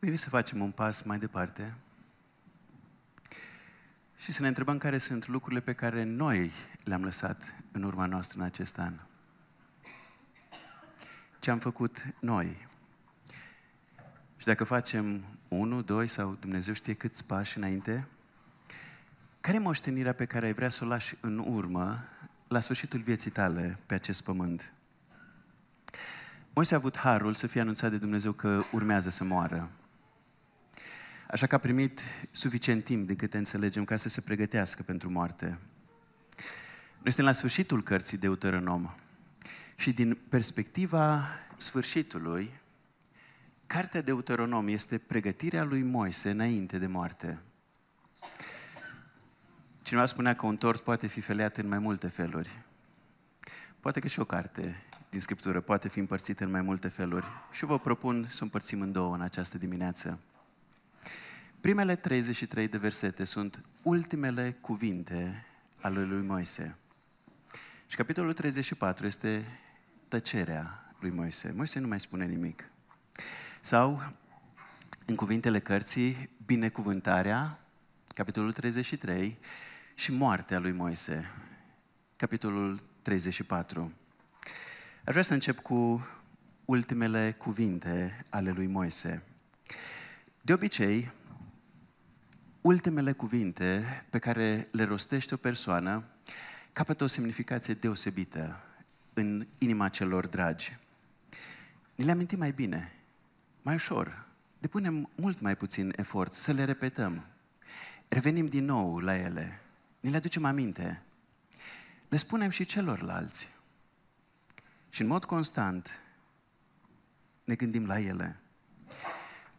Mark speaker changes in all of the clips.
Speaker 1: Bine să facem un pas mai departe și să ne întrebăm care sunt lucrurile pe care noi le-am lăsat în urma noastră în acest an. Ce am făcut noi. Și dacă facem unu, doi sau Dumnezeu știe câți pași înainte, care e moștenirea pe care ai vrea să o lași în urmă la sfârșitul vieții tale pe acest pământ? Moise a avut harul să fie anunțat de Dumnezeu că urmează să moară. Așa că a primit suficient timp, din câte înțelegem, ca să se pregătească pentru moarte. Noi suntem la sfârșitul cărții Deuteronom și din perspectiva sfârșitului, cartea Deuteronom este pregătirea lui Moise înainte de moarte. Cineva spunea că un tort poate fi feleat în mai multe feluri. Poate că și o carte din Scriptură poate fi împărțită în mai multe feluri. Și vă propun să împărțim în două în această dimineață. Primele 33 de versete sunt ultimele cuvinte ale lui Moise. Și capitolul 34 este tăcerea lui Moise. Moise nu mai spune nimic. Sau, în cuvintele cărții, binecuvântarea, capitolul 33, și moartea lui Moise, capitolul 34. Aș vrea să încep cu ultimele cuvinte ale lui Moise. De obicei, ultimele cuvinte pe care le rostește o persoană capătă o semnificație deosebită în inima celor dragi. Ne le amintim mai bine, mai ușor, depunem mult mai puțin efort să le repetăm. Revenim din nou la ele, ne le aducem aminte, le spunem și celorlalți. Și în mod constant ne gândim la ele.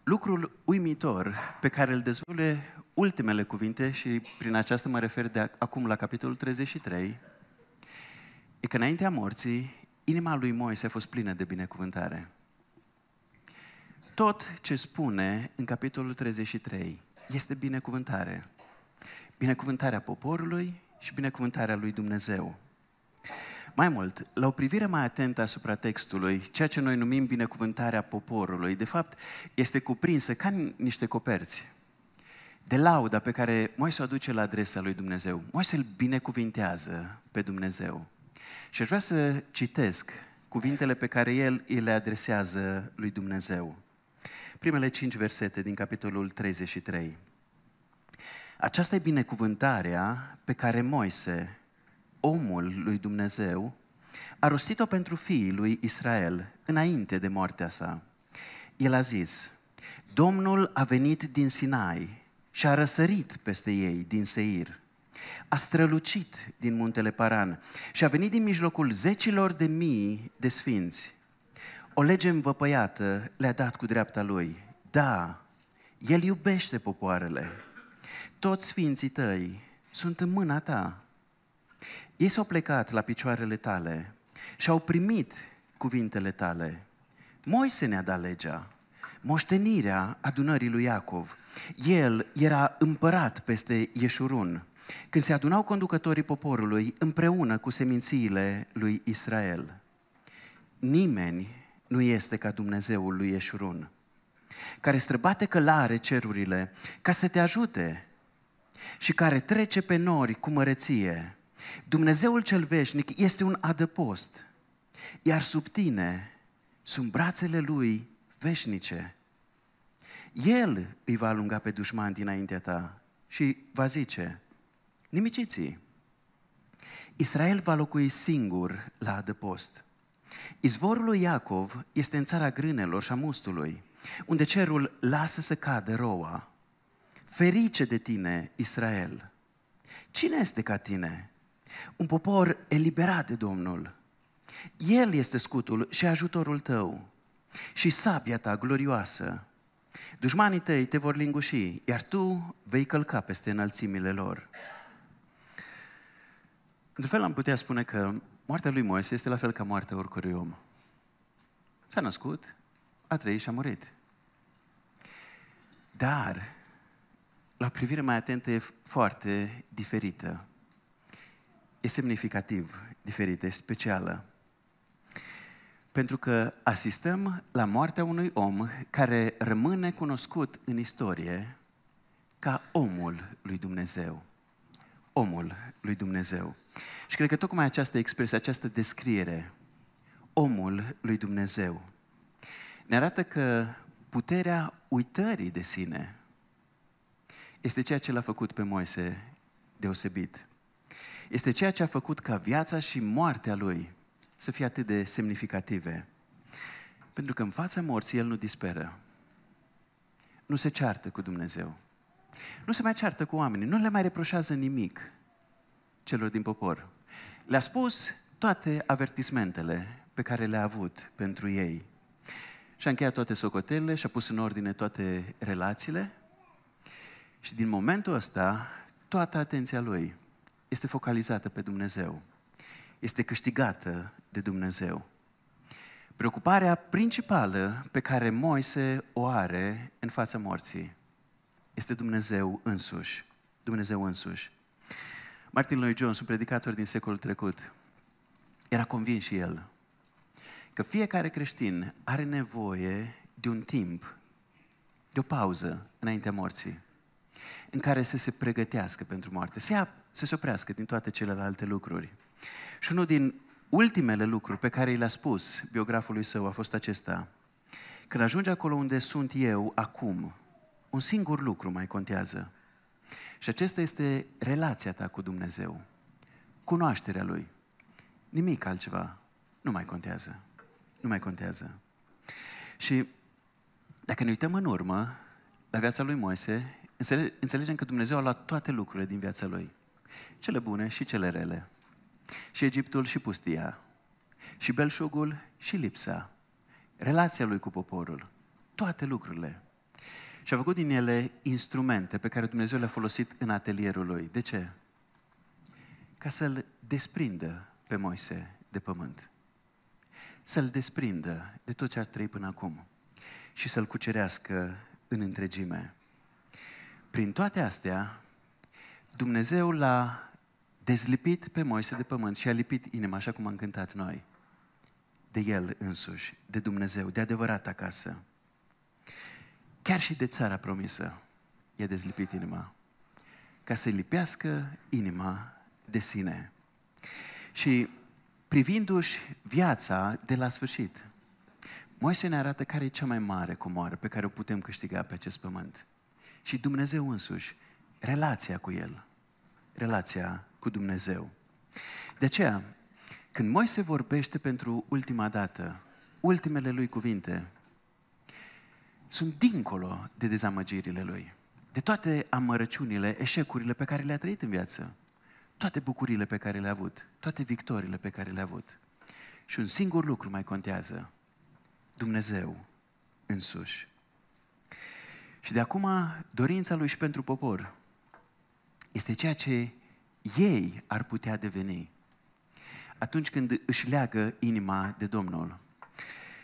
Speaker 1: Lucrul uimitor pe care îl dezvolte ultimele cuvinte, și prin aceasta mă refer de acum la capitolul 33, e că înaintea morții, inima lui Moise a fost plină de binecuvântare. Tot ce spune în capitolul 33 este binecuvântare. Binecuvântarea poporului și binecuvântarea lui Dumnezeu. Mai mult, la o privire mai atentă asupra textului, ceea ce noi numim binecuvântarea poporului, de fapt, este cuprinsă ca niște coperți de lauda pe care Moise o aduce la adresa lui Dumnezeu. Moise îl binecuvintează pe Dumnezeu. Și aș vrea să citesc cuvintele pe care el îi le adresează lui Dumnezeu. Primele cinci versete din capitolul 33. Aceasta e binecuvântarea pe care Moise, omul lui Dumnezeu, a rostit-o pentru fiii lui Israel înainte de moartea sa. El a zis, Domnul a venit din Sinai și a răsărit peste ei din Seir. A strălucit din muntele Paran și a venit din mijlocul zecilor de mii de sfinți. O lege învăpăiată le-a dat cu dreapta lui. Da, el iubește popoarele. Toți sfinții tăi sunt în mâna ta. Ei s-au plecat la picioarele tale și au primit cuvintele tale. Moise ne-a dat legea, moștenirea adunării lui Iacov, el era împărat peste Ieșurun, când se adunau conducătorii poporului împreună cu semințiile lui Israel. Nimeni nu este ca Dumnezeul lui Ieșurun, care străbate călare cerurile ca să te ajute și care trece pe nori cu măreție. Dumnezeul cel veșnic este un adăpost, iar sub tine sunt brațele lui veșnice el îi va alunga pe dușman dinaintea ta și va zice, nimiciți Israel va locui singur la adăpost. Izvorul lui Iacov este în țara grânelor și a mustului, unde cerul lasă să cadă roa. Ferice de tine, Israel! Cine este ca tine? Un popor eliberat de Domnul. El este scutul și ajutorul tău și sabia ta glorioasă. Dușmanii tăi te vor linguși, iar tu vei călca peste înălțimile lor. Într-un fel am putea spune că moartea lui Moise este la fel ca moartea oricărui om. S-a născut, a trăit și a murit. Dar, la privire mai atentă, e foarte diferită. E semnificativ diferită, e specială. Pentru că asistăm la moartea unui om care rămâne cunoscut în istorie ca omul lui Dumnezeu. Omul lui Dumnezeu. Și cred că tocmai această expresie, această descriere, omul lui Dumnezeu, ne arată că puterea uitării de sine este ceea ce l-a făcut pe Moise deosebit. Este ceea ce a făcut ca viața și moartea lui să fie atât de semnificative. Pentru că în fața morții el nu disperă. Nu se ceartă cu Dumnezeu. Nu se mai ceartă cu oamenii. Nu le mai reproșează nimic celor din popor. Le-a spus toate avertismentele pe care le-a avut pentru ei. Și-a încheiat toate socotelele, și-a pus în ordine toate relațiile. Și din momentul ăsta, toată atenția lui este focalizată pe Dumnezeu este câștigată de Dumnezeu. Preocuparea principală pe care Moise o are în fața morții este Dumnezeu însuși. Dumnezeu însuși. Martin Lloyd Jones, un predicator din secolul trecut, era convins și el că fiecare creștin are nevoie de un timp, de o pauză înaintea morții în care să se pregătească pentru moarte, să, ia, să se oprească din toate celelalte lucruri. Și unul din ultimele lucruri pe care i le-a spus biografului său a fost acesta. Când ajunge acolo unde sunt eu acum, un singur lucru mai contează. Și acesta este relația ta cu Dumnezeu, cunoașterea Lui. Nimic altceva nu mai contează. Nu mai contează. Și dacă ne uităm în urmă la viața lui Moise, înțelegem că Dumnezeu a luat toate lucrurile din viața Lui. Cele bune și cele rele. Și Egiptul și pustia. Și belșugul și lipsa. Relația Lui cu poporul. Toate lucrurile. Și a făcut din ele instrumente pe care Dumnezeu le-a folosit în atelierul Lui. De ce? Ca să-L desprindă pe Moise de pământ. Să-L desprindă de tot ce a trăit până acum. Și să-L cucerească în întregime. Prin toate astea, Dumnezeu l-a dezlipit pe Moise de pământ și a lipit inima, așa cum am cântat noi, de El însuși, de Dumnezeu, de adevărat acasă. Chiar și de țara promisă i-a dezlipit inima, ca să-i lipească inima de sine. Și privindu-și viața de la sfârșit, Moise ne arată care e cea mai mare comoară pe care o putem câștiga pe acest pământ și Dumnezeu însuși, relația cu El, relația cu Dumnezeu. De aceea, când Moise vorbește pentru ultima dată, ultimele lui cuvinte sunt dincolo de dezamăgirile lui, de toate amărăciunile, eșecurile pe care le-a trăit în viață, toate bucurile pe care le-a avut, toate victorile pe care le-a avut. Și un singur lucru mai contează, Dumnezeu însuși. Și de acum, dorința lui și pentru popor este ceea ce ei ar putea deveni atunci când își leagă inima de Domnul.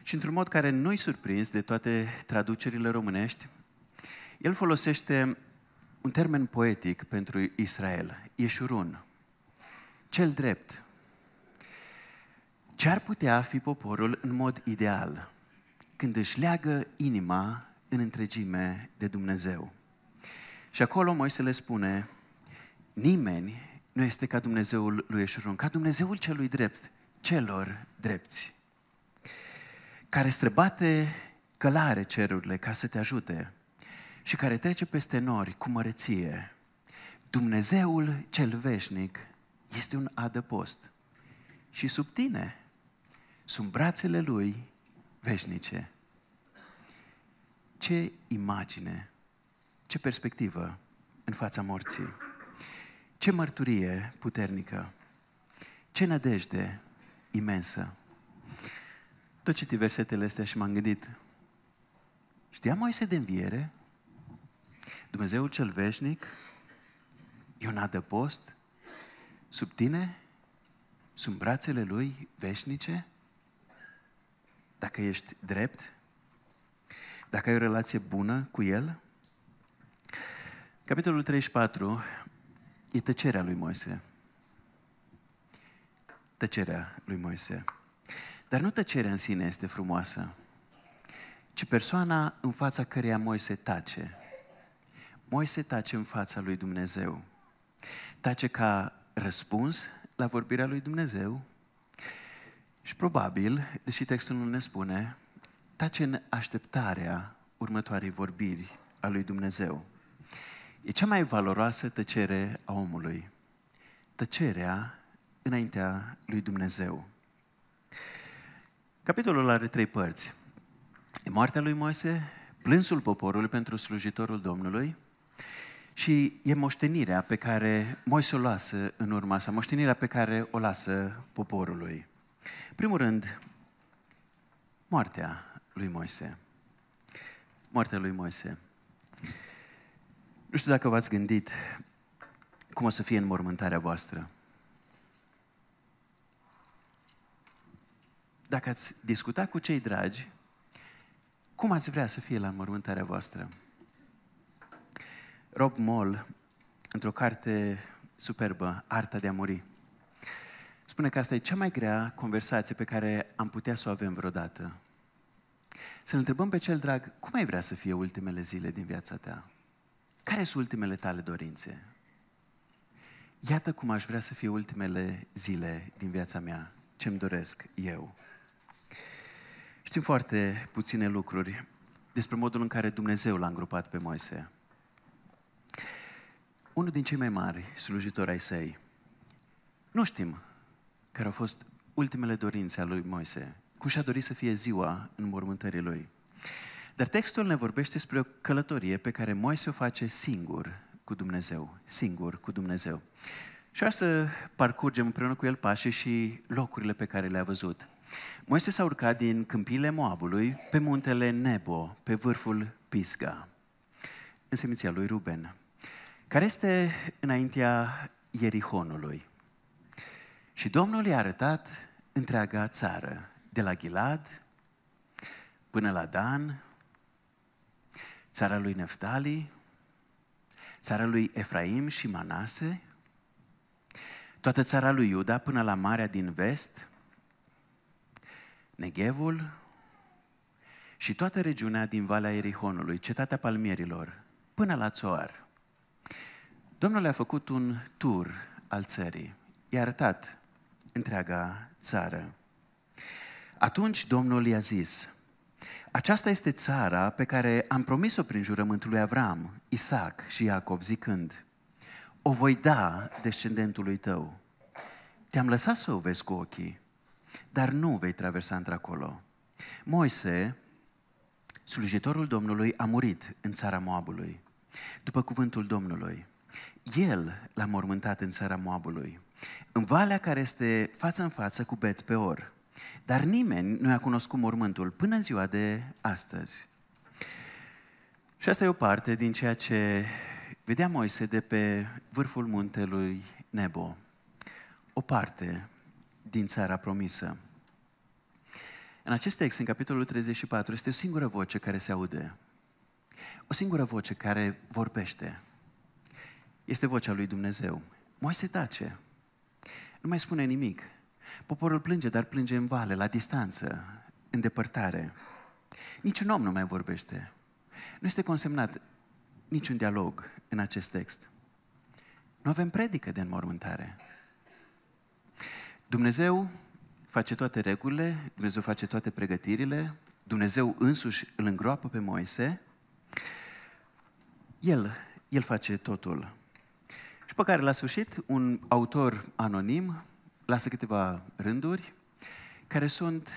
Speaker 1: Și într-un mod care nu-i surprins de toate traducerile românești, el folosește un termen poetic pentru Israel, Ieșurun, cel drept. Ce ar putea fi poporul în mod ideal când își leagă inima în întregime de Dumnezeu. Și acolo Moise le spune, nimeni nu este ca Dumnezeul lui Eșurun, ca Dumnezeul celui drept, celor drepți, care străbate călare cerurile ca să te ajute și care trece peste nori cu măreție. Dumnezeul cel veșnic este un adăpost și sub tine sunt brațele lui veșnice. Ce imagine, ce perspectivă în fața morții, ce mărturie puternică, ce nădejde imensă. Tot citi versetele astea și m-am gândit, știa Moise de înviere? Dumnezeul cel veșnic e un adăpost sub tine? Sunt brațele lui veșnice? Dacă ești drept, dacă ai o relație bună cu el? Capitolul 34 e tăcerea lui Moise. Tăcerea lui Moise. Dar nu tăcerea în sine este frumoasă, ci persoana în fața căreia Moise tace. Moise tace în fața lui Dumnezeu. Tace ca răspuns la vorbirea lui Dumnezeu și probabil, deși textul nu ne spune, tace în așteptarea următoarei vorbiri a lui Dumnezeu. E cea mai valoroasă tăcere a omului. Tăcerea înaintea lui Dumnezeu. Capitolul are trei părți. E moartea lui Moise, plânsul poporului pentru slujitorul Domnului și e moștenirea pe care Moise o lasă în urma sa, moștenirea pe care o lasă poporului. În primul rând, moartea lui Moise. Moartea lui Moise. Nu știu dacă v-ați gândit cum o să fie înmormântarea voastră. Dacă ați discutat cu cei dragi, cum ați vrea să fie la înmormântarea voastră? Rob Moll, într-o carte superbă, Arta de a muri, spune că asta e cea mai grea conversație pe care am putea să o avem vreodată să-L întrebăm pe cel drag, cum ai vrea să fie ultimele zile din viața ta? Care sunt ultimele tale dorințe? Iată cum aș vrea să fie ultimele zile din viața mea, ce-mi doresc eu. Știm foarte puține lucruri despre modul în care Dumnezeu l-a îngropat pe Moise. Unul din cei mai mari slujitori ai săi. Nu știm care au fost ultimele dorințe ale lui Moise cum și-a dorit să fie ziua în mormântării lui. Dar textul ne vorbește despre o călătorie pe care Moise o face singur cu Dumnezeu. Singur cu Dumnezeu. Și aș să parcurgem împreună cu el pașii și locurile pe care le-a văzut. Moise s-a urcat din câmpiile Moabului pe muntele Nebo, pe vârful Pisga, în seminția lui Ruben, care este înaintea Ierihonului. Și Domnul i-a arătat întreaga țară, de la Gilad până la Dan, țara lui Neftali, țara lui Efraim și Manase, toată țara lui Iuda până la Marea din Vest, Negevul și toată regiunea din Valea Erihonului, cetatea palmierilor, până la Țoar. Domnul a făcut un tur al țării, i-a arătat întreaga țară. Atunci Domnul i-a zis, aceasta este țara pe care am promis-o prin jurământul lui Avram, Isaac și Iacov, zicând, o voi da descendentului tău. Te-am lăsat să o vezi cu ochii, dar nu vei traversa într-acolo. Moise, slujitorul Domnului, a murit în țara Moabului, după cuvântul Domnului. El l-a mormântat în țara Moabului, în valea care este față în față cu Bet Peor. Dar nimeni nu i-a cunoscut mormântul până în ziua de astăzi. Și asta e o parte din ceea ce vedea Moise de pe vârful muntelui Nebo. O parte din țara promisă. În acest text, în capitolul 34, este o singură voce care se aude. O singură voce care vorbește. Este vocea lui Dumnezeu. Moise tace. Nu mai spune nimic. Poporul plânge, dar plânge în vale, la distanță, în depărtare. Niciun om nu mai vorbește. Nu este consemnat niciun dialog în acest text. Nu avem predică de înmormântare. Dumnezeu face toate regulile, Dumnezeu face toate pregătirile, Dumnezeu însuși îl îngroapă pe Moise, El, El face totul. Și pe care la sfârșit un autor anonim lasă câteva rânduri care sunt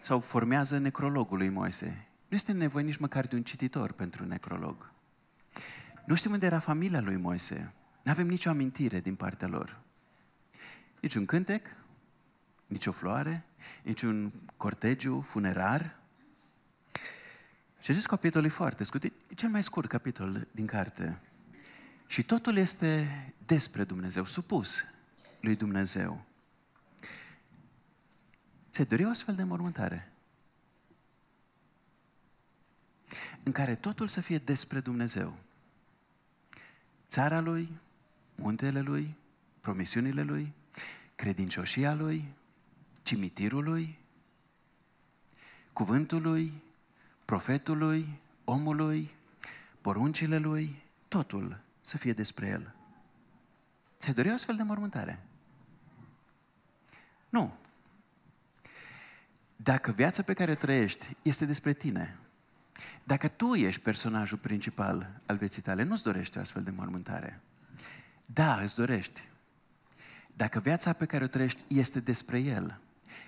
Speaker 1: sau formează necrologul lui Moise. Nu este nevoie nici măcar de un cititor pentru necrolog. Nu știm unde era familia lui Moise. Nu avem nicio amintire din partea lor. Nici un cântec, nici o floare, nici un cortegiu funerar. Și acest capitol e foarte scurt, e cel mai scurt capitol din carte. Și totul este despre Dumnezeu, supus lui Dumnezeu ți dori o astfel de mormântare? În care totul să fie despre Dumnezeu. Țara Lui, muntele Lui, promisiunile Lui, credincioșia Lui, cimitirul Lui, cuvântul Lui, profetul Lui, omul Lui, poruncile Lui, totul să fie despre El. Ți-ai dori o astfel de mormântare? Nu. Dacă viața pe care trăiești este despre tine, dacă tu ești personajul principal al vieții tale, nu-ți dorești o astfel de mormântare. Da, îți dorești. Dacă viața pe care o trăiești este despre el,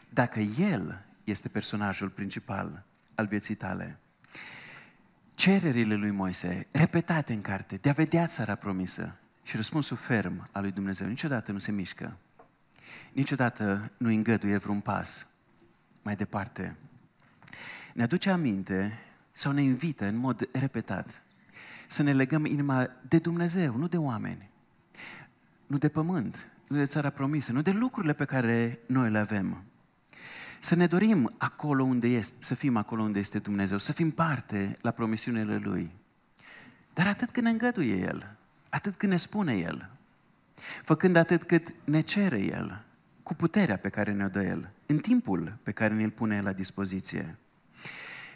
Speaker 1: dacă el este personajul principal al vieții tale, cererile lui Moise, repetate în carte, de a vedea țara promisă și răspunsul ferm al lui Dumnezeu, niciodată nu se mișcă, niciodată nu îngăduie vreun pas mai departe, ne aduce aminte sau ne invită în mod repetat să ne legăm inima de Dumnezeu, nu de oameni, nu de pământ, nu de țara promisă, nu de lucrurile pe care noi le avem. Să ne dorim acolo unde este, să fim acolo unde este Dumnezeu, să fim parte la promisiunile Lui. Dar atât când ne îngăduie El, atât când ne spune El, făcând atât cât ne cere El, cu puterea pe care ne-o dă El, în timpul pe care ne-l pune la dispoziție.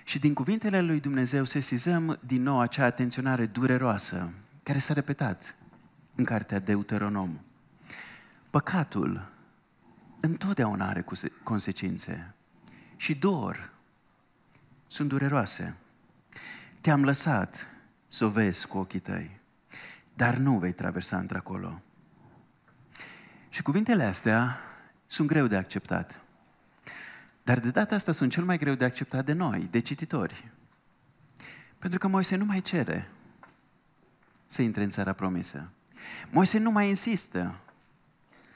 Speaker 1: Și din cuvintele lui Dumnezeu sesizăm din nou acea atenționare dureroasă care s-a repetat în cartea Deuteronom. Păcatul întotdeauna are consecințe și dor sunt dureroase. Te-am lăsat să o vezi cu ochii tăi, dar nu vei traversa într-acolo. Și cuvintele astea sunt greu de acceptat. Dar de data asta sunt cel mai greu de acceptat de noi, de cititori. Pentru că Moise nu mai cere să intre în țara promisă. Moise nu mai insistă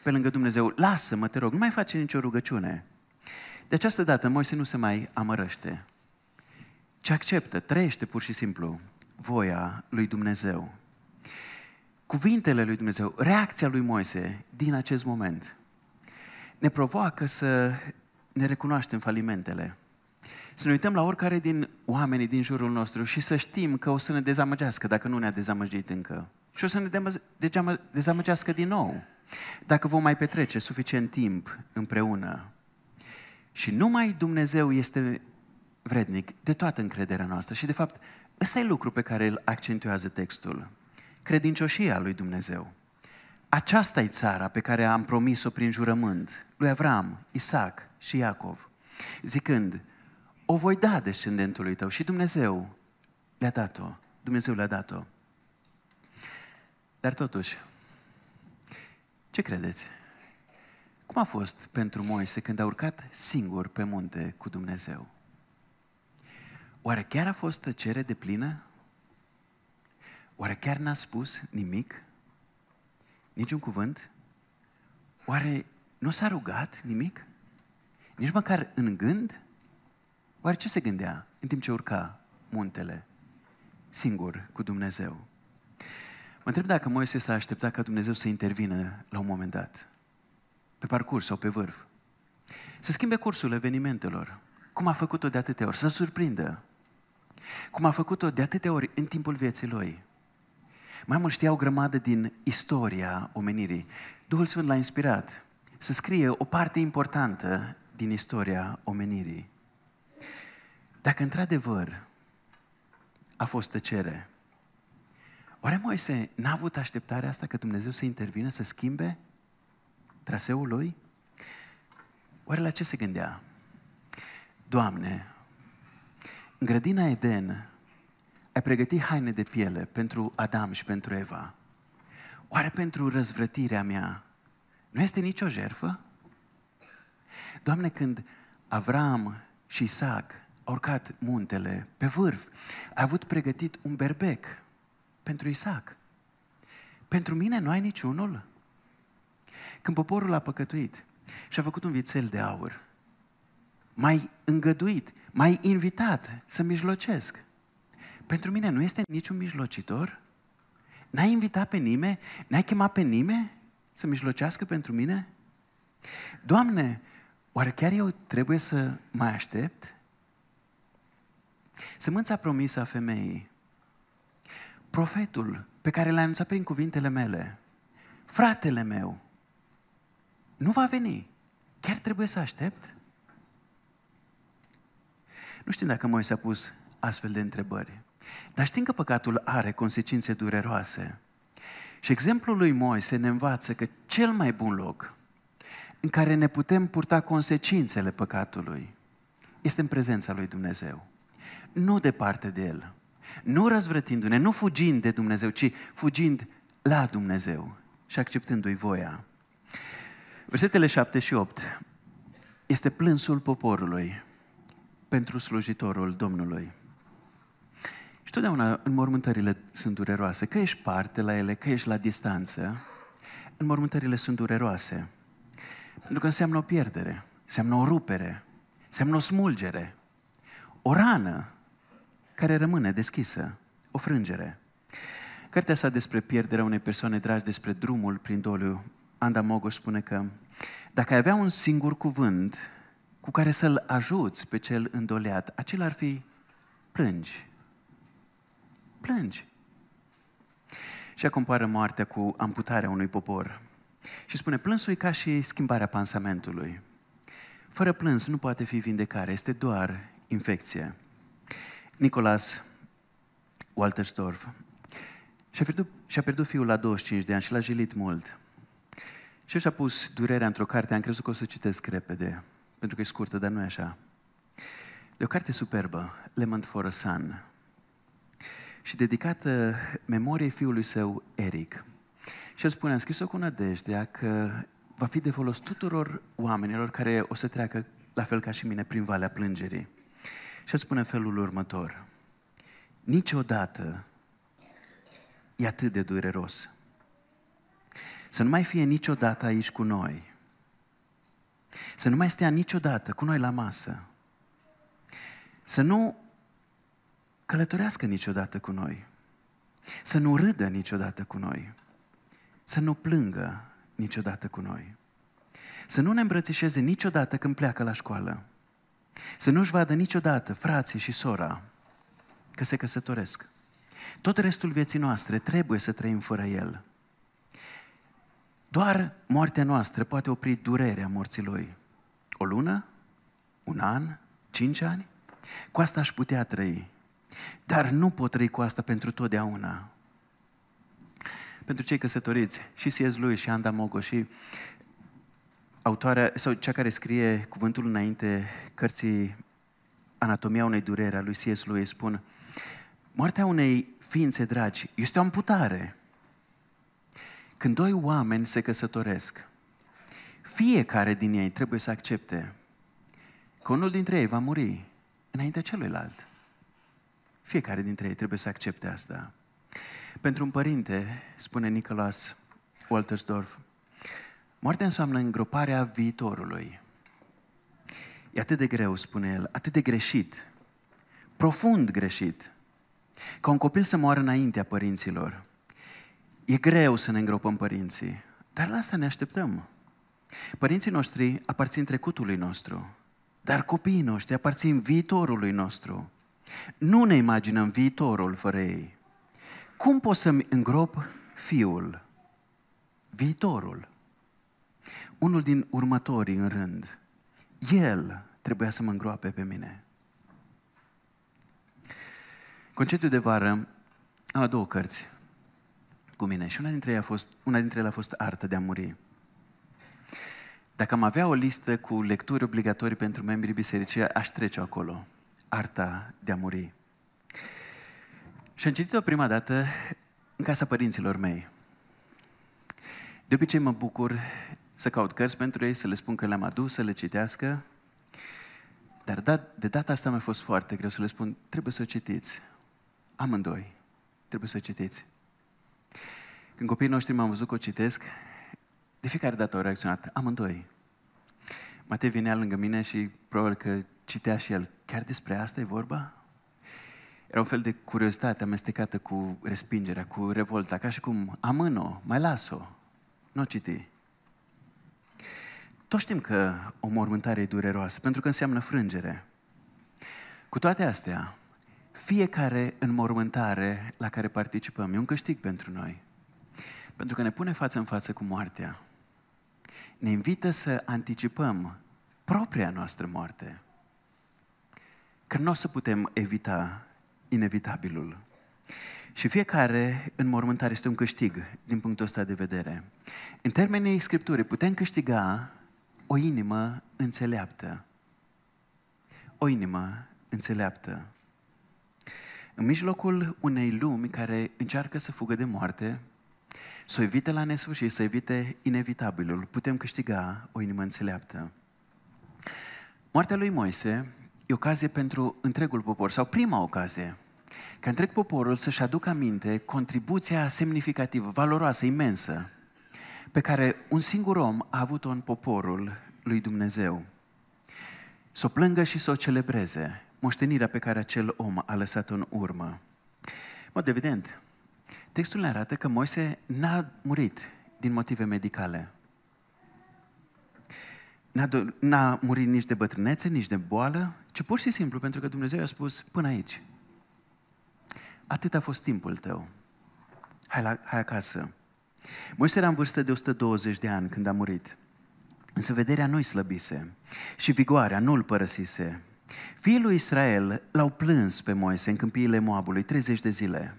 Speaker 1: pe lângă Dumnezeu. Lasă-mă, te rog, nu mai face nicio rugăciune. De această dată Moise nu se mai amărăște, Ce acceptă, trăiește pur și simplu voia lui Dumnezeu. Cuvintele lui Dumnezeu, reacția lui Moise din acest moment – ne provoacă să ne recunoaștem falimentele. Să ne uităm la oricare din oamenii din jurul nostru și să știm că o să ne dezamăgească dacă nu ne-a dezamăgit încă. Și o să ne dezamăgească din nou. Dacă vom mai petrece suficient timp împreună. Și numai Dumnezeu este vrednic de toată încrederea noastră. Și de fapt, ăsta e lucru pe care îl accentuează textul. Credincioșia lui Dumnezeu aceasta e țara pe care am promis-o prin jurământ lui Avram, Isaac și Iacov, zicând, o voi da descendentului tău și Dumnezeu le-a dat-o. Dumnezeu le-a dat-o. Dar totuși, ce credeți? Cum a fost pentru Moise când a urcat singur pe munte cu Dumnezeu? Oare chiar a fost tăcere de plină? Oare chiar n-a spus nimic? Niciun cuvânt? Oare nu s-a rugat nimic? Nici măcar în gând? Oare ce se gândea în timp ce urca muntele, singur cu Dumnezeu? Mă întreb dacă Moise s-a așteptat ca Dumnezeu să intervină la un moment dat, pe parcurs sau pe vârf, să schimbe cursul evenimentelor, cum a făcut-o de atâtea ori, să surprindă, cum a făcut-o de atâtea ori în timpul vieții lui. Mai mult știa o grămadă din istoria omenirii. Duhul Sfânt l-a inspirat să scrie o parte importantă din istoria omenirii. Dacă într-adevăr a fost tăcere, oare Moise n-a avut așteptarea asta că Dumnezeu să intervină, să schimbe traseul lui? Oare la ce se gândea? Doamne, în grădina Eden a pregătit haine de piele pentru Adam și pentru Eva, oare pentru răzvrătirea mea nu este nicio jerfă? Doamne, când Avram și Isaac au urcat muntele pe vârf, a avut pregătit un berbec pentru Isaac. Pentru mine nu ai niciunul? Când poporul a păcătuit și a făcut un vițel de aur, mai îngăduit, mai invitat să mijlocesc pentru mine nu este niciun mijlocitor? N-ai invitat pe nimeni? N-ai chemat pe nimeni să mijlocească pentru mine? Doamne, oare chiar eu trebuie să mai aștept? Sămânța promisă a femeii, profetul pe care l-a anunțat prin cuvintele mele, fratele meu, nu va veni. Chiar trebuie să aștept? Nu știu dacă Moise a pus astfel de întrebări. Dar știm că păcatul are consecințe dureroase. Și exemplul lui Moise ne învață că cel mai bun loc în care ne putem purta consecințele păcatului este în prezența lui Dumnezeu. Nu departe de El, nu răzvrătindu-ne, nu fugind de Dumnezeu, ci fugind la Dumnezeu și acceptându-i voia. Versetele 7 și 8 este plânsul poporului pentru slujitorul Domnului. Și totdeauna mormântările sunt dureroase, că ești parte la ele, că ești la distanță, mormântările sunt dureroase. Pentru că înseamnă o pierdere, înseamnă o rupere, înseamnă o smulgere, o rană care rămâne deschisă, o frângere. Cartea sa despre pierderea unei persoane dragi, despre drumul prin doliu, Anda Mogos spune că dacă ai avea un singur cuvânt cu care să-l ajuți pe cel îndoleat, acel ar fi plângi. Plângi. Și ea compară moartea cu amputarea unui popor. Și spune, plânsul e ca și schimbarea pansamentului. Fără plâns nu poate fi vindecare, este doar infecție. Nicolas Waltersdorf și-a pierdut, și-a pierdut fiul la 25 de ani și l-a jilit mult. Și și-a pus durerea într-o carte, am crezut că o să citesc repede, pentru că e scurtă, dar nu e așa. De o carte superbă, Lemon for a Sun, și dedicată uh, memoriei fiului său, Eric. Și el spune, am scris-o cu nădejdea că va fi de folos tuturor oamenilor care o să treacă, la fel ca și mine, prin Valea Plângerii. Și el spune felul următor. Niciodată e atât de dureros. Să nu mai fie niciodată aici cu noi. Să nu mai stea niciodată cu noi la masă. Să nu călătorească niciodată cu noi, să nu râdă niciodată cu noi, să nu plângă niciodată cu noi, să nu ne îmbrățișeze niciodată când pleacă la școală, să nu-și vadă niciodată frații și sora că se căsătoresc. Tot restul vieții noastre trebuie să trăim fără el. Doar moartea noastră poate opri durerea morții lui. O lună? Un an? Cinci ani? Cu asta aș putea trăi. Dar nu pot trăi cu asta pentru totdeauna. Pentru cei căsătoriți, și C.S. lui și Anda Mogo și autoarea, sau cea care scrie cuvântul înainte cărții Anatomia unei dureri a lui C.S. lui spun Moartea unei ființe dragi este o amputare. Când doi oameni se căsătoresc, fiecare din ei trebuie să accepte că unul dintre ei va muri înaintea celuilalt. Fiecare dintre ei trebuie să accepte asta. Pentru un părinte, spune Nicholas Waltersdorf, moartea înseamnă îngroparea viitorului. E atât de greu, spune el, atât de greșit, profund greșit, ca un copil să moară înaintea părinților. E greu să ne îngropăm părinții, dar la asta ne așteptăm. Părinții noștri aparțin trecutului nostru, dar copiii noștri aparțin viitorului nostru. Nu ne imaginăm viitorul fără ei. Cum pot să-mi îngrop fiul? Viitorul. Unul din următorii în rând. El trebuia să mă îngroape pe mine. Concediul de vară am două cărți cu mine și una dintre ele a fost, una dintre ele a fost Artă de a muri. Dacă am avea o listă cu lecturi obligatorii pentru membrii bisericii, aș trece acolo arta de a muri. Și am citit-o prima dată în casa părinților mei. De obicei mă bucur să caut cărți pentru ei, să le spun că le-am adus, să le citească. Dar de data asta mi-a fost foarte greu să le spun, trebuie să o citiți. Amândoi, trebuie să o citiți. Când copiii noștri m-am văzut că o citesc, de fiecare dată au reacționat, amândoi. Matei vinea lângă mine și probabil că citea și el, chiar despre asta e vorba? Era un fel de curiozitate amestecată cu respingerea, cu revolta, ca și cum amână mai las-o, nu o citi. Toți știm că o mormântare e dureroasă, pentru că înseamnă frângere. Cu toate astea, fiecare înmormântare la care participăm e un câștig pentru noi. Pentru că ne pune față în față cu moartea. Ne invită să anticipăm propria noastră moarte că nu o să putem evita inevitabilul. Și fiecare mormântare este un câștig din punctul ăsta de vedere. În termenii Scripturii putem câștiga o inimă înțeleaptă. O inimă înțeleaptă. În mijlocul unei lumi care încearcă să fugă de moarte, să o evite la nesfârșit, să evite inevitabilul, putem câștiga o inimă înțeleaptă. Moartea lui Moise e ocazie pentru întregul popor, sau prima ocazie, ca întreg poporul să-și aducă aminte contribuția semnificativă, valoroasă, imensă, pe care un singur om a avut-o în poporul lui Dumnezeu. Să o plângă și să o celebreze, moștenirea pe care acel om a lăsat-o în urmă. În mod evident, textul ne arată că Moise n-a murit din motive medicale. N-a, do- n-a murit nici de bătrânețe, nici de boală, ci pur și simplu pentru că Dumnezeu i-a spus până aici. Atât a fost timpul tău. Hai, la, hai acasă. Moise era în vârstă de 120 de ani când a murit. Însă vederea nu-i slăbise și vigoarea nu-l părăsise. Fiii lui Israel l-au plâns pe Moise în câmpiile Moabului 30 de zile.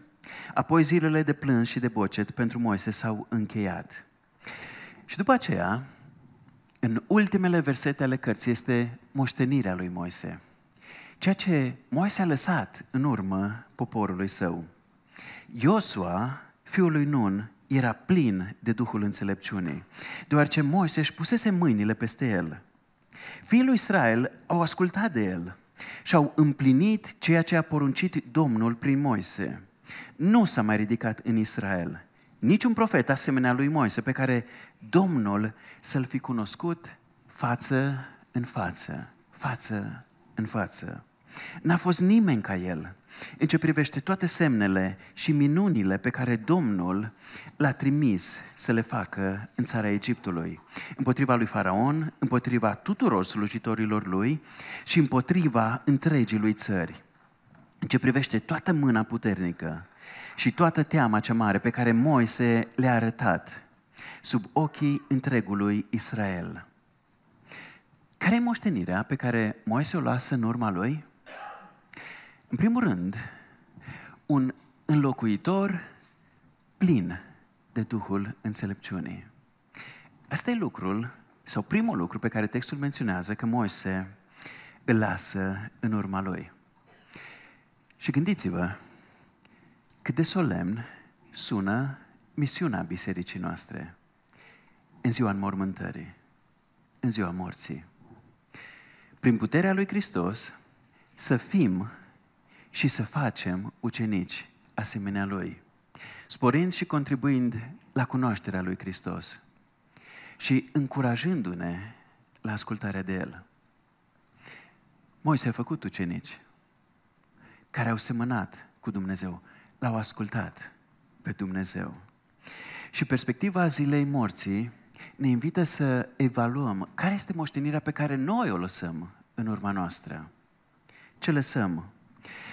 Speaker 1: Apoi zilele de plâns și de bocet pentru Moise s-au încheiat. Și după aceea, în ultimele versete ale cărții este moștenirea lui Moise ceea ce Moise a lăsat în urmă poporului său. Iosua, fiul lui Nun, era plin de Duhul înțelepciunii, deoarece Moise își pusese mâinile peste el. Fiii lui Israel au ascultat de el și au împlinit ceea ce a poruncit Domnul prin Moise. Nu s-a mai ridicat în Israel niciun profet asemenea lui Moise pe care Domnul să-l fi cunoscut față în față, față în față. N-a fost nimeni ca el în ce privește toate semnele și minunile pe care Domnul l-a trimis să le facă în țara Egiptului, împotriva lui Faraon, împotriva tuturor slujitorilor lui și împotriva întregii lui țări. În ce privește toată mâna puternică și toată teama cea mare pe care Moise le-a arătat sub ochii întregului Israel. Care e moștenirea pe care Moise o lasă în urma lui? În primul rând, un înlocuitor plin de Duhul înțelepciunii. Asta e lucrul, sau primul lucru pe care textul menționează că Moise îl lasă în urma lui. Și gândiți-vă cât de solemn sună misiunea bisericii noastre în ziua înmormântării, în ziua morții. Prin puterea lui Hristos să fim și să facem ucenici asemenea Lui, sporind și contribuind la cunoașterea Lui Hristos și încurajându-ne la ascultarea de El. Moise a făcut ucenici care au semănat cu Dumnezeu, l-au ascultat pe Dumnezeu. Și perspectiva zilei morții ne invită să evaluăm care este moștenirea pe care noi o lăsăm în urma noastră. Ce lăsăm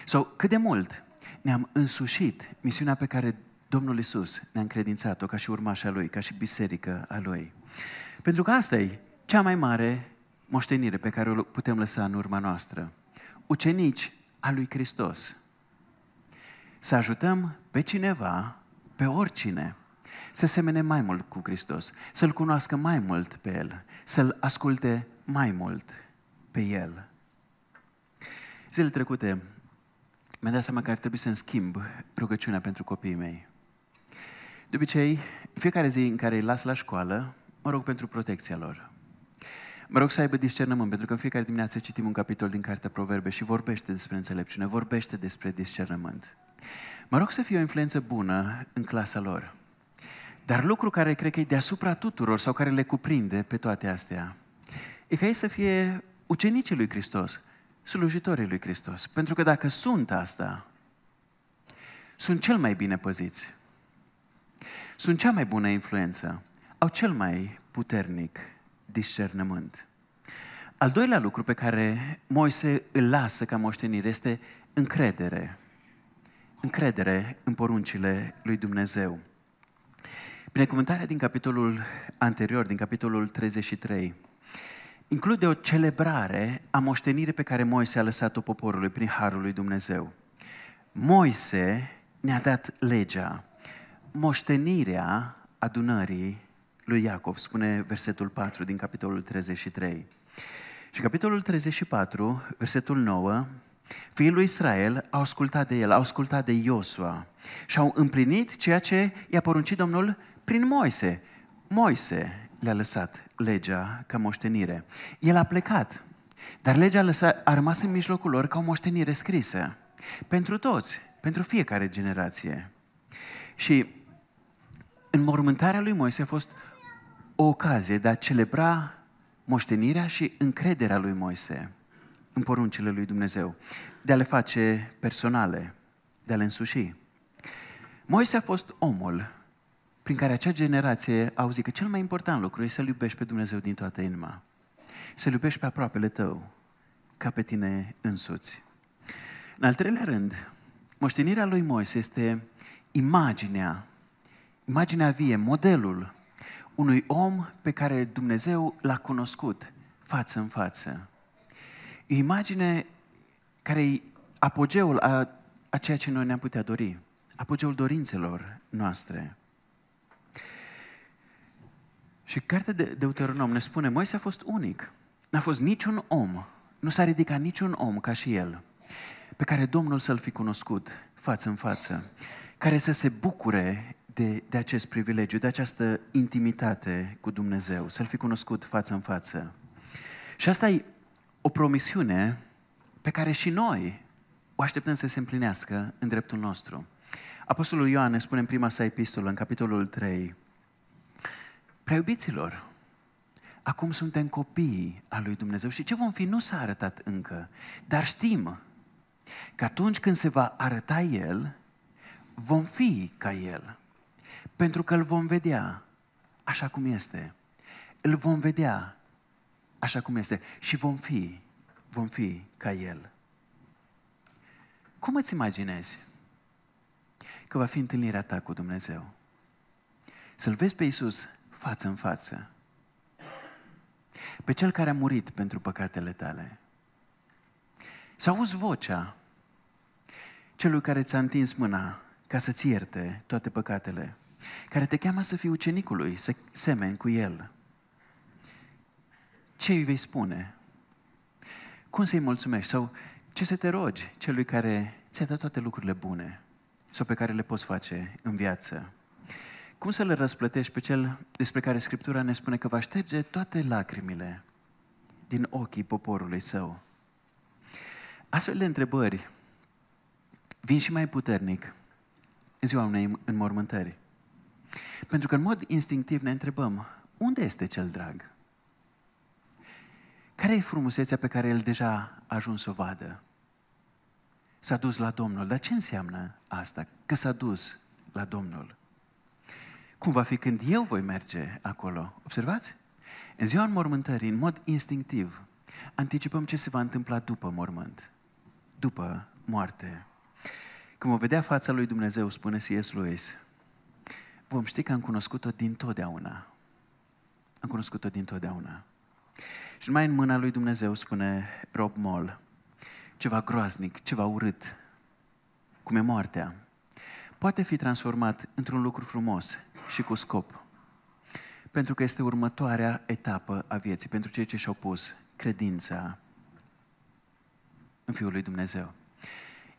Speaker 1: sau cât de mult ne-am însușit misiunea pe care Domnul Isus ne-a încredințat-o ca și urmașa Lui, ca și biserică a Lui. Pentru că asta e cea mai mare moștenire pe care o putem lăsa în urma noastră. Ucenici a Lui Hristos. Să ajutăm pe cineva, pe oricine, să semene mai mult cu Hristos, să-L cunoască mai mult pe El, să-L asculte mai mult pe El. Zilele trecute mi-am dat seama că ar trebui să-mi schimb rugăciunea pentru copiii mei. De obicei, fiecare zi în care îi las la școală, mă rog pentru protecția lor. Mă rog să aibă discernământ, pentru că în fiecare dimineață citim un capitol din Cartea Proverbe și vorbește despre înțelepciune, vorbește despre discernământ. Mă rog să fie o influență bună în clasa lor. Dar lucru care cred că e deasupra tuturor sau care le cuprinde pe toate astea, e ca ei să fie ucenicii lui Hristos, slujitorii lui Hristos. Pentru că dacă sunt asta, sunt cel mai bine păziți. Sunt cea mai bună influență. Au cel mai puternic discernământ. Al doilea lucru pe care Moise îl lasă ca moștenire este încredere. Încredere în poruncile lui Dumnezeu. Binecuvântarea din capitolul anterior, din capitolul 33, include o celebrare a moștenirii pe care Moise a lăsat-o poporului prin Harul lui Dumnezeu. Moise ne-a dat legea, moștenirea adunării lui Iacov, spune versetul 4 din capitolul 33. Și capitolul 34, versetul 9, Fiii lui Israel au ascultat de el, au ascultat de Iosua și au împlinit ceea ce i-a poruncit Domnul prin Moise. Moise le-a lăsat legea ca moștenire. El a plecat, dar legea a, rămas în mijlocul lor ca o moștenire scrisă. Pentru toți, pentru fiecare generație. Și în mormântarea lui Moise a fost o ocazie de a celebra moștenirea și încrederea lui Moise în poruncile lui Dumnezeu, de a le face personale, de a le însuși. Moise a fost omul prin care acea generație a auzit că cel mai important lucru e să-L iubești pe Dumnezeu din toată inima. Să-L iubești pe aproapele tău, ca pe tine însuți. În al treilea rând, moștenirea lui Moise este imaginea, imaginea vie, modelul unui om pe care Dumnezeu l-a cunoscut față în față. E imagine care e apogeul a, a ceea ce noi ne-am putea dori, apogeul dorințelor noastre. Și cartea de Deuteronom ne spune, Moise a fost unic. N-a fost niciun om, nu s-a ridicat niciun om ca și el, pe care Domnul să-l fi cunoscut față în față, care să se bucure de, de acest privilegiu, de această intimitate cu Dumnezeu, să-l fi cunoscut față în față. Și asta e o promisiune pe care și noi o așteptăm să se împlinească în dreptul nostru. Apostolul Ioan ne spune în prima sa epistolă, în capitolul 3, iubiților, acum suntem copiii al lui Dumnezeu și ce vom fi nu s-a arătat încă, dar știm că atunci când se va arăta El, vom fi ca El, pentru că îl vom vedea așa cum este. Îl vom vedea așa cum este și vom fi, vom fi ca El. Cum îți imaginezi că va fi întâlnirea ta cu Dumnezeu? Să-L vezi pe Iisus față în față pe cel care a murit pentru păcatele tale. Să auzi vocea celui care ți-a întins mâna ca să-ți ierte toate păcatele, care te cheamă să fii ucenicul lui, să semeni cu el. Ce îi vei spune? Cum să-i mulțumești? Sau ce să te rogi celui care ți-a dat toate lucrurile bune sau pe care le poți face în viață? Cum să le răsplătești pe cel despre care Scriptura ne spune că va șterge toate lacrimile din ochii poporului său? Astfel de întrebări vin și mai puternic în ziua unei înmormântări. Pentru că în mod instinctiv ne întrebăm, unde este cel drag? Care e frumusețea pe care el deja a ajuns să o vadă? S-a dus la Domnul. Dar ce înseamnă asta? Că s-a dus la Domnul cum va fi când eu voi merge acolo. Observați? În ziua înmormântării, în mod instinctiv, anticipăm ce se va întâmpla după mormânt, după moarte. Când o vedea fața lui Dumnezeu, spune C.S. Lewis, vom ști că am cunoscut-o din totdeauna. Am cunoscut-o din totdeauna. Și mai în mâna lui Dumnezeu, spune Rob Moll, ceva groaznic, ceva urât, cum e moartea poate fi transformat într-un lucru frumos și cu scop. Pentru că este următoarea etapă a vieții pentru cei ce și-au pus credința în Fiul lui Dumnezeu.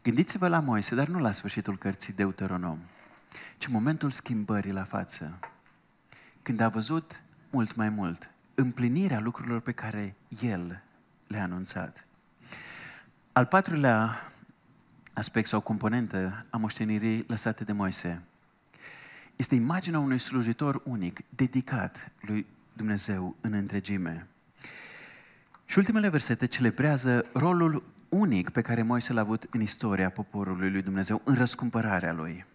Speaker 1: Gândiți-vă la Moise, dar nu la sfârșitul cărții Deuteronom, ci momentul schimbării la față. Când a văzut mult mai mult împlinirea lucrurilor pe care el le-a anunțat. Al patrulea aspect sau componentă a moștenirii lăsate de Moise. Este imaginea unui slujitor unic, dedicat lui Dumnezeu în întregime. Și ultimele versete celebrează rolul unic pe care Moise l-a avut în istoria poporului lui Dumnezeu, în răscumpărarea lui.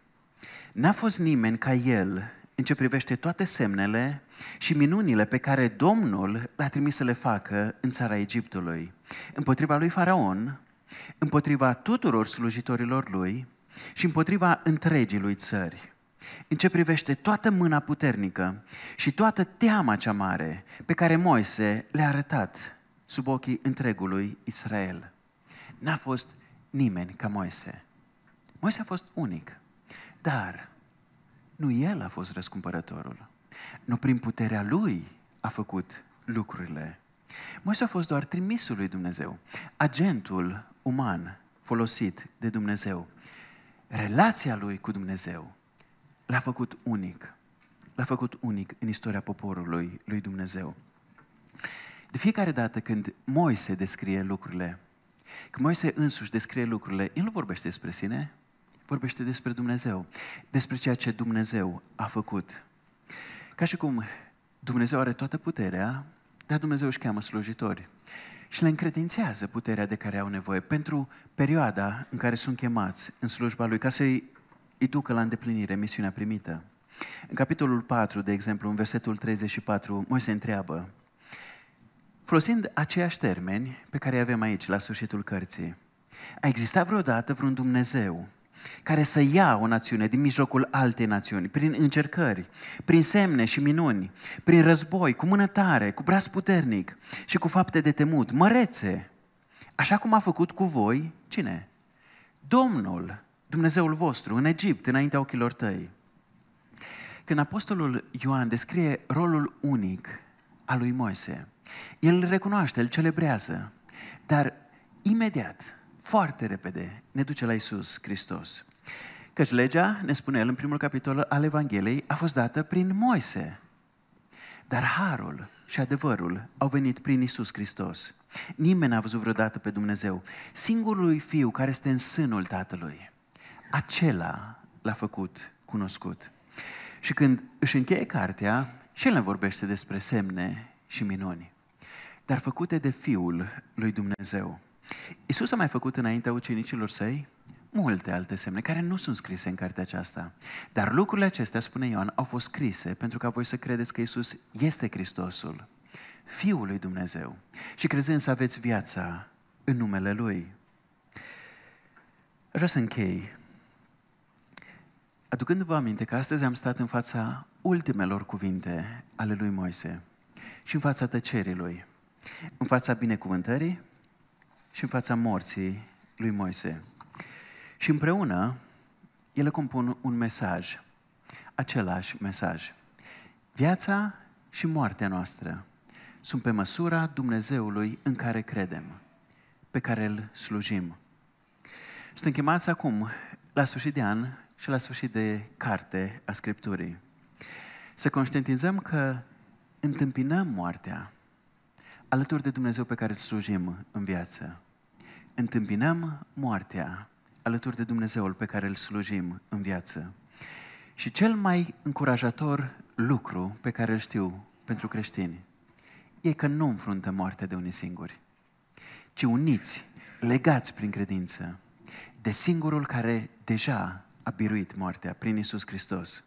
Speaker 1: N-a fost nimeni ca el în ce privește toate semnele și minunile pe care Domnul l-a trimis să le facă în țara Egiptului. Împotriva lui Faraon, împotriva tuturor slujitorilor lui și împotriva întregii lui țări, în ce privește toată mâna puternică și toată teama cea mare pe care Moise le-a arătat sub ochii întregului Israel. N-a fost nimeni ca Moise. Moise a fost unic, dar nu el a fost răscumpărătorul. Nu prin puterea lui a făcut lucrurile. Moise a fost doar trimisul lui Dumnezeu, agentul uman folosit de Dumnezeu. Relația lui cu Dumnezeu l-a făcut unic. L-a făcut unic în istoria poporului lui Dumnezeu. De fiecare dată când Moise descrie lucrurile, când Moise însuși descrie lucrurile, el nu vorbește despre sine, vorbește despre Dumnezeu, despre ceea ce Dumnezeu a făcut. Ca și cum Dumnezeu are toată puterea, dar Dumnezeu își cheamă slujitori și le încredințează puterea de care au nevoie pentru perioada în care sunt chemați în slujba Lui, ca să-i îi ducă la îndeplinire misiunea primită. În capitolul 4, de exemplu, în versetul 34, Moise întreabă, folosind aceiași termeni pe care îi avem aici, la sfârșitul cărții, a existat vreodată vreun Dumnezeu care să ia o națiune din mijlocul altei națiuni, prin încercări, prin semne și minuni, prin război, cu mână tare, cu braț puternic și cu fapte de temut, mărețe, așa cum a făcut cu voi, cine? Domnul, Dumnezeul vostru, în Egipt, înaintea ochilor tăi. Când apostolul Ioan descrie rolul unic al lui Moise, el îl recunoaște, îl celebrează, dar imediat foarte repede ne duce la Isus Hristos. Căci legea, ne spune el în primul capitol al Evangheliei, a fost dată prin Moise. Dar harul și adevărul au venit prin Isus Hristos. Nimeni n-a văzut vreodată pe Dumnezeu. Singurului fiu care este în sânul Tatălui. Acela l-a făcut cunoscut. Și când își încheie cartea, și el ne vorbește despre semne și minuni, dar făcute de Fiul lui Dumnezeu. Isus a mai făcut înaintea ucenicilor săi multe alte semne care nu sunt scrise în cartea aceasta. Dar lucrurile acestea, spune Ioan, au fost scrise pentru ca voi să credeți că Isus este Hristosul, Fiul lui Dumnezeu. Și crezând să aveți viața în numele Lui. Așa să închei. Aducându-vă aminte că astăzi am stat în fața ultimelor cuvinte ale lui Moise și în fața tăcerii lui, în fața binecuvântării și în fața morții lui Moise. Și împreună, ele compun un mesaj, același mesaj. Viața și moartea noastră sunt pe măsura Dumnezeului în care credem, pe care îl slujim. Suntem chemați acum, la sfârșit de an și la sfârșit de carte a Scripturii, să conștientizăm că întâmpinăm moartea, alături de Dumnezeu pe care îl slujim în viață. Întâmpinăm moartea alături de Dumnezeul pe care îl slujim în viață. Și cel mai încurajator lucru pe care îl știu pentru creștini e că nu înfruntă moartea de unii singuri, ci uniți, legați prin credință, de singurul care deja a biruit moartea prin Isus Hristos.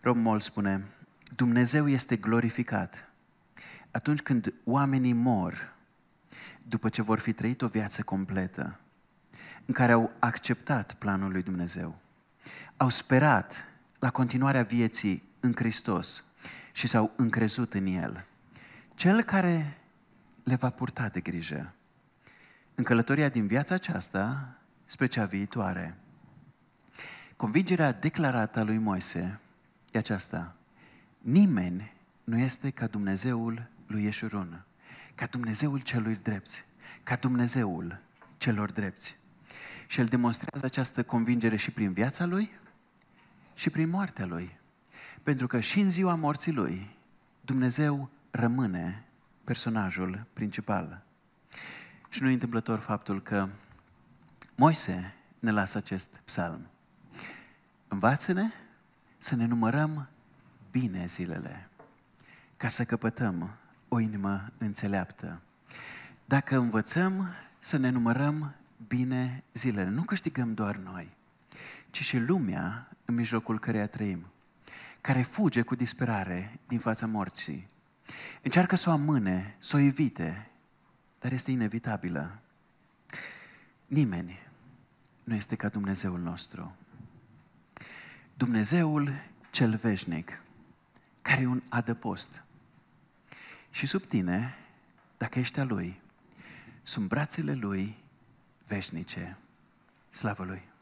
Speaker 1: Rob Moll spune, Dumnezeu este glorificat atunci când oamenii mor, după ce vor fi trăit o viață completă, în care au acceptat planul lui Dumnezeu, au sperat la continuarea vieții în Hristos și s-au încrezut în El. Cel care le va purta de grijă în călătoria din viața aceasta spre cea viitoare. Convingerea declarată a lui Moise e aceasta. Nimeni nu este ca Dumnezeul lui Ieșurun, ca Dumnezeul celui drepți, ca Dumnezeul celor drepți. Și el demonstrează această convingere și prin viața lui și prin moartea lui. Pentru că și în ziua morții lui, Dumnezeu rămâne personajul principal. Și nu e întâmplător faptul că Moise ne lasă acest psalm. Învață-ne să ne numărăm bine zilele, ca să căpătăm o inimă înțeleaptă. Dacă învățăm să ne numărăm bine zilele, nu câștigăm doar noi, ci și lumea în mijlocul căreia trăim, care fuge cu disperare din fața morții. Încearcă să o amâne, să o evite, dar este inevitabilă. Nimeni nu este ca Dumnezeul nostru. Dumnezeul cel veșnic, care e un adăpost și sub tine, dacă ești a Lui, sunt brațele Lui veșnice. Slavă Lui!